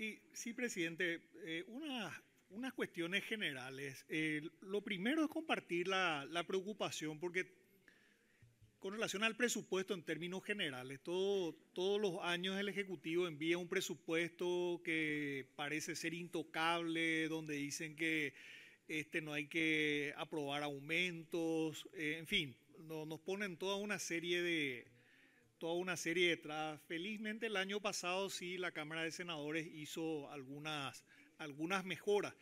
Sí, sí, presidente. Eh, unas cuestiones generales. Eh, lo primero es compartir la, preocupación, porque con relación al presupuesto en términos generales, todo, todos los años el Ejecutivo envía un presupuesto que parece ser intocable, donde dicen que este, no hay que aprobar aumentos, eh, en fin, no, nos ponen toda una serie de, toda una serie de Felizmente el año pasado sí la Cámara de Senadores hizo algunas, algunas mejoras.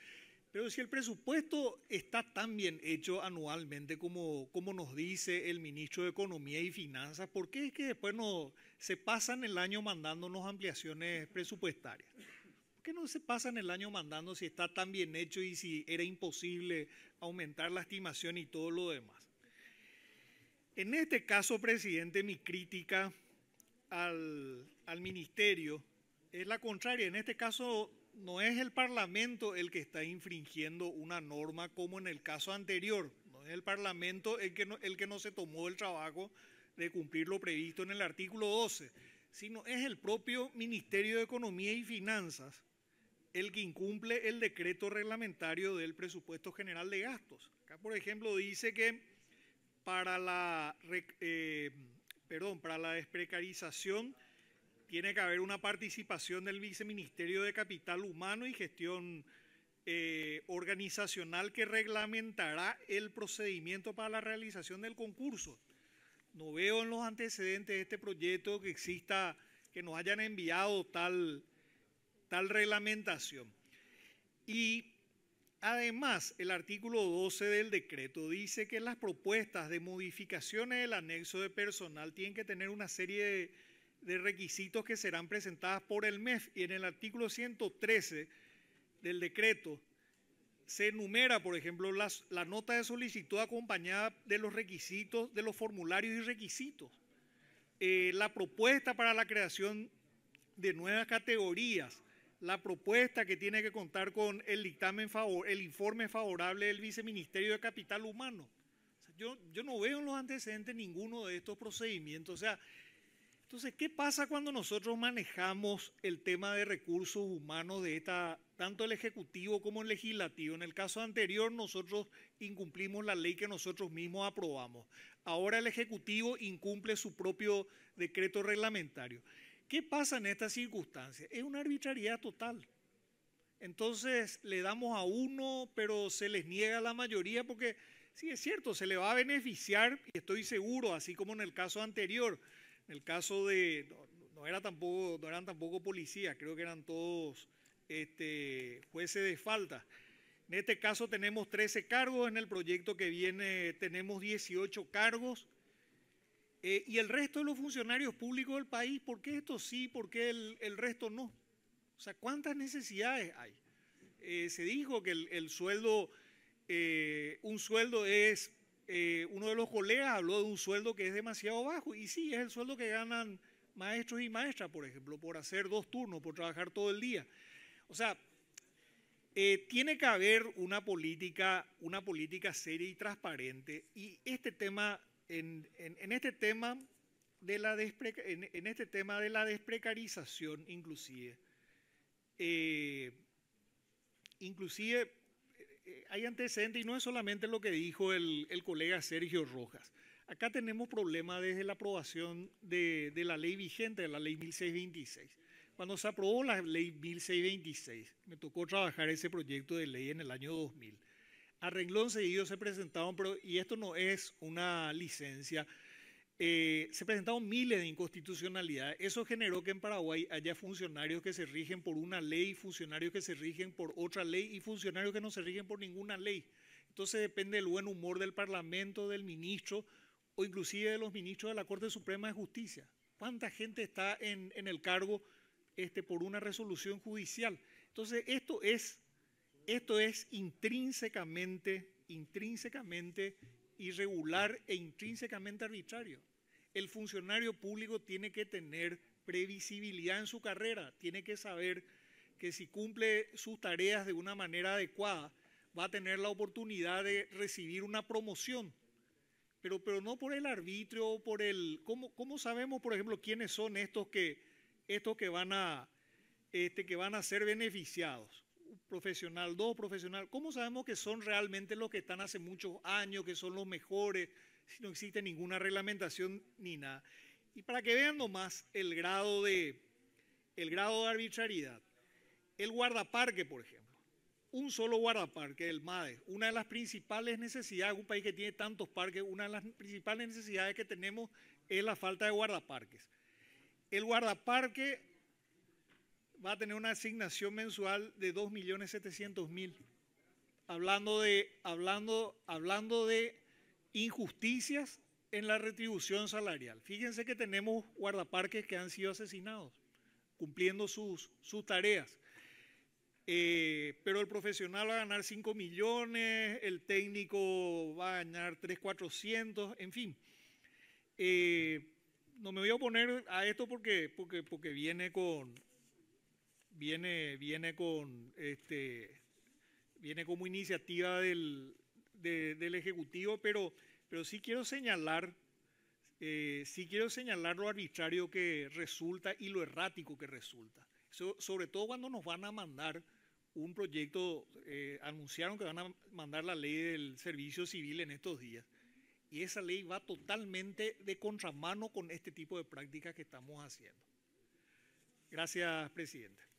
Pero si el presupuesto está tan bien hecho anualmente como, como nos dice el ministro de Economía y Finanzas, ¿por qué es que después no se pasan el año mandándonos ampliaciones presupuestarias? ¿Por qué no se pasan el año mandando si está tan bien hecho y si era imposible aumentar la estimación y todo lo demás? En este caso, presidente, mi crítica al, ministerio es la contraria. En este caso no es el Parlamento el que está infringiendo una norma como en el caso anterior. No es el Parlamento el que el que no se tomó el trabajo de cumplir lo previsto en el artículo 12, sino es el propio Ministerio de Economía y Finanzas el que incumple el decreto reglamentario del presupuesto general de gastos. Acá, por ejemplo, dice que para la, eh, perdón, para la desprecarización tiene que haber una participación del Viceministerio de Capital Humano y Gestión eh, Organizacional que reglamentará el procedimiento para la realización del concurso. No veo en los antecedentes de este proyecto que exista, que nos hayan enviado tal, tal reglamentación. Y Además, el artículo 12 del decreto dice que las propuestas de modificaciones del anexo de personal tienen que tener una serie de, requisitos que serán presentadas por el MEF y en el artículo 113 del decreto se enumera, por ejemplo, la nota de solicitud acompañada de los requisitos, de los formularios y requisitos, eh, la propuesta para la creación de nuevas categorías, la propuesta que tiene que contar con el dictamen favor, el informe favorable del viceministerio de Capital Humano. yo, yo no veo en los antecedentes ninguno de estos procedimientos. O sea, entonces, ¿qué pasa cuando nosotros manejamos el tema de recursos humanos de esta, tanto el Ejecutivo como el Legislativo? En el caso anterior, nosotros incumplimos la ley que nosotros mismos aprobamos. Ahora el Ejecutivo incumple su propio decreto reglamentario. ¿Qué pasa en estas circunstancias? Es una arbitrariedad total. Entonces le damos a uno, pero se les niega a la mayoría porque, sí, es cierto, se le va a beneficiar, y estoy seguro, así como en el caso anterior, en el caso de, no, era tampoco, eran tampoco policías, creo que eran todos este, jueces de falta. En este caso tenemos 13 cargos, en el proyecto que viene tenemos 18 cargos eh, y el resto de los funcionarios públicos del país, ¿por qué esto sí, por qué el, resto no? O sea, ¿cuántas necesidades hay? Eh, se dijo que el, sueldo, eh, un sueldo es, uno de los colegas habló de un sueldo que es demasiado bajo, y sí, es el sueldo que ganan maestros y maestras, por ejemplo, por hacer dos turnos, por trabajar todo el día. O sea, tiene que haber una política, una política seria y transparente. Y este tema este en, este tema de la desprecarización, inclusive, eh, inclusive eh, eh, hay antecedentes y no es solamente lo que dijo el, colega Sergio Rojas. Acá tenemos problemas desde la aprobación de, la ley vigente, la ley 1626. Cuando se aprobó la ley 1626, me tocó trabajar ese proyecto de ley en el año 2000 a renglón seguido se presentaron, pero, y esto no es una licencia, eh, se presentaron miles de inconstitucionalidades. Eso generó que en Paraguay haya funcionarios que se rigen por una ley, funcionarios que se rigen por otra ley y funcionarios que no se rigen por ninguna ley. Entonces depende del buen humor del Parlamento, del ministro o inclusive de los ministros de la Corte Suprema de Justicia. ¿Cuánta gente está en, el cargo este, por una resolución judicial? Entonces esto es esto es intrínsecamente, intrínsecamente irregular e intrínsecamente arbitrario. El funcionario público tiene que tener previsibilidad en su carrera, tiene que saber que si cumple sus tareas de una manera adecuada, va a tener la oportunidad de recibir una promoción. Pero, no por el arbitrio por el... ¿cómo, sabemos, por ejemplo, quiénes son estos estos que, van este, que van a ser beneficiados? profesional, dos profesional, ¿cómo sabemos que son realmente los que están hace muchos años, que son los mejores, si no existe ninguna reglamentación ni nada? Y para que vean nomás el grado de, el grado de arbitrariedad, el guardaparque, por ejemplo, un solo guardaparque, el MADE, una de las principales necesidades, un país que tiene tantos parques, una de las principales necesidades que tenemos es la falta de guardaparques. El guardaparque va a tener una asignación mensual de 2.700.000. Hablando de, hablando, hablando de injusticias en la retribución salarial. Fíjense que tenemos guardaparques que han sido asesinados, cumpliendo sus, sus tareas. Eh, pero el profesional va a ganar 5 millones, el técnico va a ganar 3, 400, en fin. Eh, no me voy a oponer a esto porque, porque, porque viene con, viene, viene con este, viene como iniciativa del, del Ejecutivo, pero, pero sí quiero señalar, eh, sí quiero señalar lo arbitrario que resulta y lo errático que resulta. sobre todo cuando nos van a mandar un proyecto, eh, anunciaron que van a mandar la ley del servicio civil en estos días. Y esa ley va totalmente de contramano con este tipo de prácticas que estamos haciendo. Gracias, presidente.